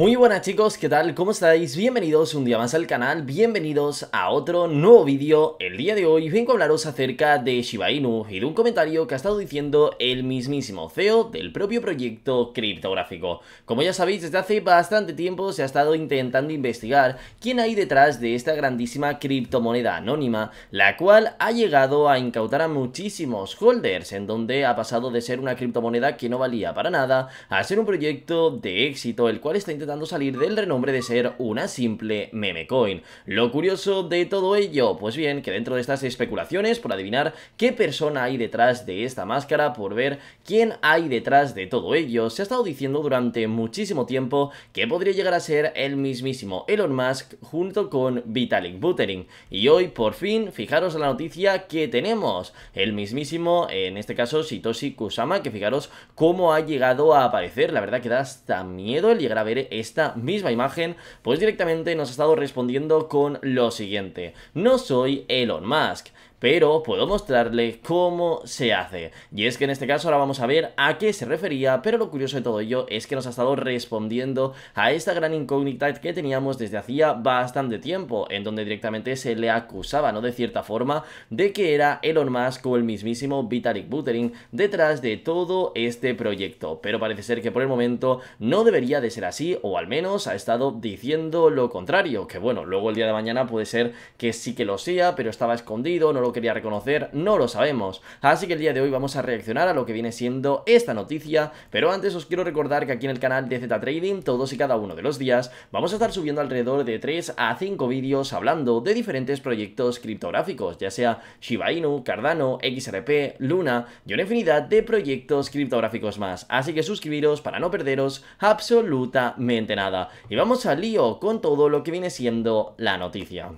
Muy buenas chicos, ¿qué tal? ¿Cómo estáis? Bienvenidos un día más al canal, bienvenidos a otro nuevo vídeo. El día de hoy vengo a hablaros acerca de Shiba Inu y de un comentario que ha estado diciendo el mismísimo CEO del propio proyecto criptográfico. Como ya sabéis, desde hace bastante tiempo se ha estado intentando investigar quién hay detrás de esta grandísima criptomoneda anónima, la cual ha llegado a incautar a muchísimos holders, en donde ha pasado de ser una criptomoneda que no valía para nada a ser un proyecto de éxito, el cual está intentando salir del renombre de ser una simple meme coin. Lo curioso de todo ello, pues bien, que dentro de estas especulaciones, por adivinar qué persona hay detrás de esta máscara, por ver quién hay detrás de todo ello, se ha estado diciendo durante muchísimo tiempo que podría llegar a ser el mismísimo Elon Musk junto con Vitalik Buterin. Y hoy, por fin, fijaros en la noticia que tenemos. El mismísimo, en este caso, Sitoshi Kusama, que fijaros cómo ha llegado a aparecer. La verdad que da hasta miedo el llegar a ver el esta misma imagen, pues directamente nos ha estado respondiendo con lo siguiente. No soy Elon Musk pero puedo mostrarle cómo se hace. Y es que en este caso ahora vamos a ver a qué se refería, pero lo curioso de todo ello es que nos ha estado respondiendo a esta gran incógnita que teníamos desde hacía bastante tiempo, en donde directamente se le acusaba, ¿no? De cierta forma, de que era Elon Musk o el mismísimo Vitalik Buterin detrás de todo este proyecto. Pero parece ser que por el momento no debería de ser así, o al menos ha estado diciendo lo contrario, que bueno, luego el día de mañana puede ser que sí que lo sea, pero estaba escondido, no lo quería reconocer, no lo sabemos. Así que el día de hoy vamos a reaccionar a lo que viene siendo esta noticia, pero antes os quiero recordar que aquí en el canal de Z Trading, todos y cada uno de los días, vamos a estar subiendo alrededor de 3 a 5 vídeos hablando de diferentes proyectos criptográficos, ya sea Shiba Inu, Cardano, XRP, Luna y una infinidad de proyectos criptográficos más. Así que suscribiros para no perderos absolutamente nada. Y vamos al lío con todo lo que viene siendo la noticia.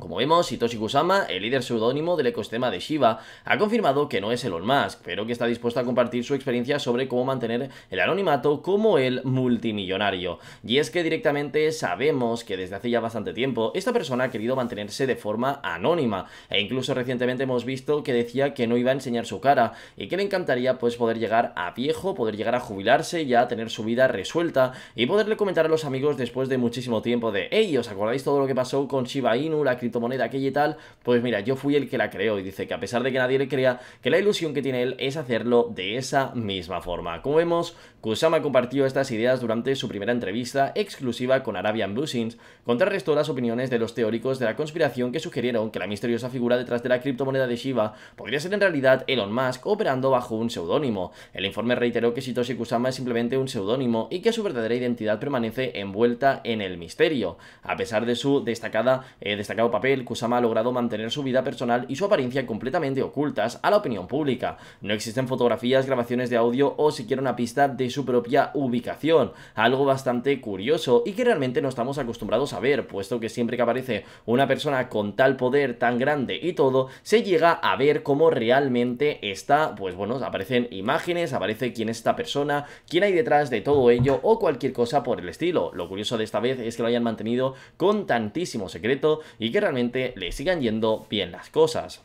Como vemos, Hitoshi Kusama, el líder seudónimo del ecosistema de Shiba, ha confirmado que no es Elon Musk, pero que está dispuesto a compartir su experiencia sobre cómo mantener el anonimato como el multimillonario. Y es que directamente sabemos que desde hace ya bastante tiempo esta persona ha querido mantenerse de forma anónima, e incluso recientemente hemos visto que decía que no iba a enseñar su cara y que le encantaría pues poder llegar a viejo, poder llegar a jubilarse y a tener su vida resuelta y poderle comentar a los amigos después de muchísimo tiempo de, hey, ¿os acordáis todo lo que pasó con Shiba Inu, la moneda aquella y tal, pues mira, yo fui el que la creó y dice que a pesar de que nadie le crea, que la ilusión que tiene él es hacerlo de esa misma forma. Como vemos, Kusama compartió estas ideas durante su primera entrevista exclusiva con Arabian contra contrarrestó las opiniones de los teóricos de la conspiración que sugirieron que la misteriosa figura detrás de la criptomoneda de Shiva podría ser en realidad Elon Musk operando bajo un seudónimo. El informe reiteró que Shitoshi Kusama es simplemente un seudónimo y que su verdadera identidad permanece envuelta en el misterio. A pesar de su destacada, eh, destacado papel, Kusama ha logrado mantener su vida personal y su apariencia completamente ocultas a la opinión pública. No existen fotografías, grabaciones de audio o siquiera una pista de su propia ubicación, algo bastante curioso y que realmente no estamos acostumbrados a ver, puesto que siempre que aparece una persona con tal poder tan grande y todo, se llega a ver cómo realmente está, pues bueno, aparecen imágenes, aparece quién es esta persona, quién hay detrás de todo ello o cualquier cosa por el estilo. Lo curioso de esta vez es que lo hayan mantenido con tantísimo secreto y que realmente le sigan yendo bien las cosas.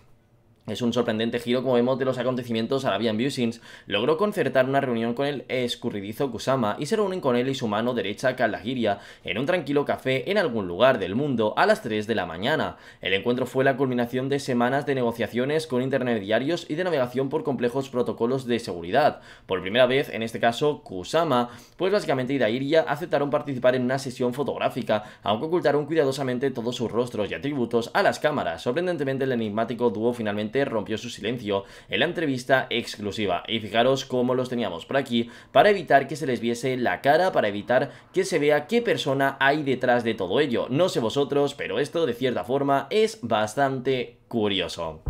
Es un sorprendente giro, como vemos, de los acontecimientos Arabian Busins. Logró concertar una reunión con el escurridizo Kusama y se reúnen con él y su mano derecha Kalagiria en un tranquilo café en algún lugar del mundo a las 3 de la mañana. El encuentro fue la culminación de semanas de negociaciones con intermediarios y de navegación por complejos protocolos de seguridad. Por primera vez, en este caso, Kusama, pues básicamente Idairia aceptaron participar en una sesión fotográfica, aunque ocultaron cuidadosamente todos sus rostros y atributos a las cámaras. Sorprendentemente, el enigmático dúo finalmente rompió su silencio en la entrevista exclusiva. Y fijaros cómo los teníamos por aquí para evitar que se les viese la cara, para evitar que se vea qué persona hay detrás de todo ello. No sé vosotros, pero esto de cierta forma es bastante curioso.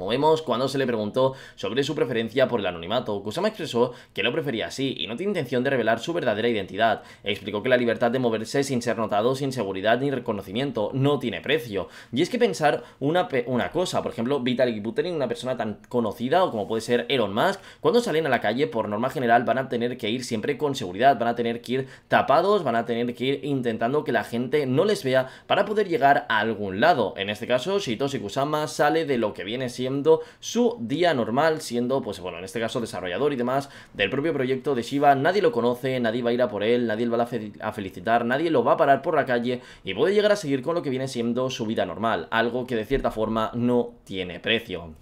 Como vemos, cuando se le preguntó sobre su preferencia por el anonimato, Kusama expresó que lo prefería así y no tiene intención de revelar su verdadera identidad. Explicó que la libertad de moverse sin ser notado, sin seguridad ni reconocimiento, no tiene precio. Y es que pensar una, una cosa, por ejemplo, Vitalik Buterin, una persona tan conocida o como puede ser Elon Musk, cuando salen a la calle, por norma general, van a tener que ir siempre con seguridad, van a tener que ir tapados, van a tener que ir intentando que la gente no les vea para poder llegar a algún lado. En este caso, Shitoshi Kusama sale de lo que viene siendo su día normal, siendo, pues bueno, en este caso desarrollador y demás del propio proyecto de Shiva. Nadie lo conoce, nadie va a ir a por él, nadie lo va a felicitar, nadie lo va a parar por la calle y puede llegar a seguir con lo que viene siendo su vida normal, algo que de cierta forma no tiene precio.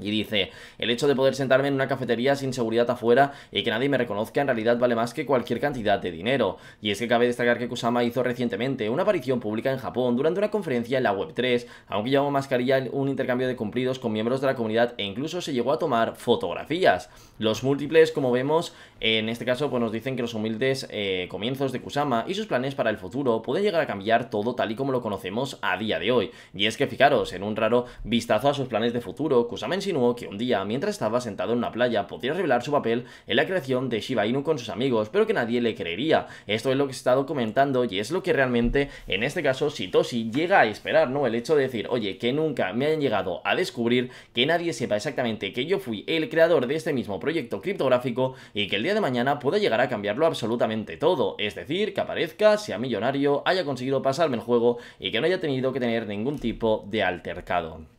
Y dice, el hecho de poder sentarme en una cafetería sin seguridad afuera y que nadie me reconozca en realidad vale más que cualquier cantidad de dinero. Y es que cabe destacar que Kusama hizo recientemente una aparición pública en Japón durante una conferencia en la Web3, aunque llevó mascarilla un intercambio de cumplidos con miembros de la comunidad e incluso se llegó a tomar fotografías. Los múltiples, como vemos, en este caso pues nos dicen que los humildes eh, comienzos de Kusama y sus planes para el futuro pueden llegar a cambiar todo tal y como lo conocemos a día de hoy. Y es que fijaros, en un raro vistazo a sus planes de futuro, Kusama en que un día, mientras estaba sentado en una playa, podría revelar su papel en la creación de Shiba Inu con sus amigos, pero que nadie le creería. Esto es lo que se estado comentando y es lo que realmente, en este caso, Sitoshi llega a esperar, ¿no? El hecho de decir, oye, que nunca me han llegado a descubrir, que nadie sepa exactamente que yo fui el creador de este mismo proyecto criptográfico y que el día de mañana pueda llegar a cambiarlo absolutamente todo. Es decir, que aparezca, sea millonario, haya conseguido pasarme el juego y que no haya tenido que tener ningún tipo de altercado.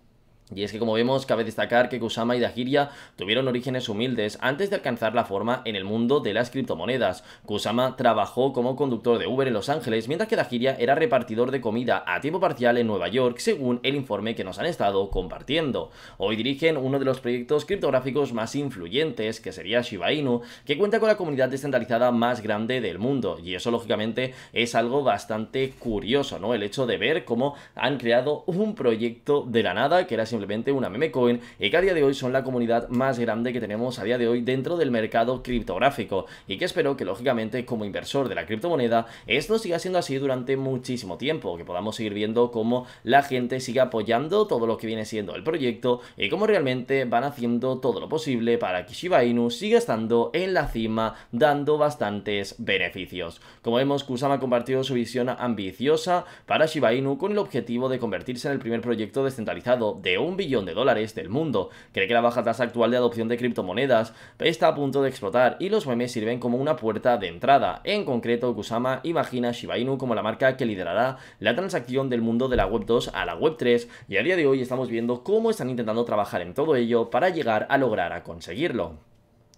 Y es que como vemos, cabe destacar que Kusama y Dahiria tuvieron orígenes humildes antes de alcanzar la forma en el mundo de las criptomonedas. Kusama trabajó como conductor de Uber en Los Ángeles, mientras que Dahiria era repartidor de comida a tiempo parcial en Nueva York, según el informe que nos han estado compartiendo. Hoy dirigen uno de los proyectos criptográficos más influyentes, que sería Shiba Inu, que cuenta con la comunidad descentralizada más grande del mundo. Y eso, lógicamente, es algo bastante curioso, ¿no? El hecho de ver cómo han creado un proyecto de la nada que era simplemente simplemente una meme coin y que a día de hoy son la comunidad más grande que tenemos a día de hoy dentro del mercado criptográfico y que espero que lógicamente como inversor de la criptomoneda esto siga siendo así durante muchísimo tiempo, que podamos seguir viendo cómo la gente sigue apoyando todo lo que viene siendo el proyecto y cómo realmente van haciendo todo lo posible para que Shiba Inu siga estando en la cima dando bastantes beneficios. Como vemos, Kusama compartido su visión ambiciosa para Shiba Inu con el objetivo de convertirse en el primer proyecto descentralizado de un billón de dólares del mundo. Cree que la baja tasa actual de adopción de criptomonedas está a punto de explotar y los memes sirven como una puerta de entrada. En concreto, Kusama imagina a Shiba Inu como la marca que liderará la transacción del mundo de la Web 2 a la Web 3 y a día de hoy estamos viendo cómo están intentando trabajar en todo ello para llegar a lograr a conseguirlo.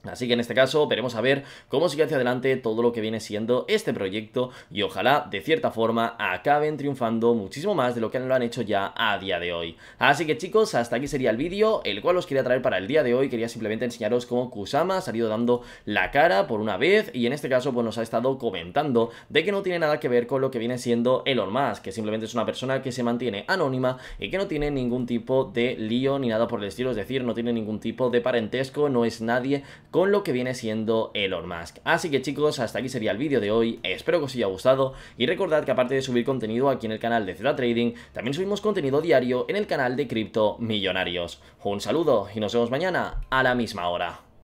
Así que en este caso veremos a ver cómo sigue hacia adelante todo lo que viene siendo este proyecto y ojalá de cierta forma acaben triunfando muchísimo más de lo que lo han hecho ya a día de hoy. Así que chicos, hasta aquí sería el vídeo, el cual os quería traer para el día de hoy, quería simplemente enseñaros cómo Kusama ha salido dando la cara por una vez y en este caso pues nos ha estado comentando de que no tiene nada que ver con lo que viene siendo Elon Musk, que simplemente es una persona que se mantiene anónima y que no tiene ningún tipo de lío ni nada por el estilo, es decir, no tiene ningún tipo de parentesco, no es nadie con lo que viene siendo Elon Musk. Así que chicos, hasta aquí sería el vídeo de hoy, espero que os haya gustado y recordad que aparte de subir contenido aquí en el canal de Zeta Trading, también subimos contenido diario en el canal de Crypto Millonarios. Un saludo y nos vemos mañana a la misma hora.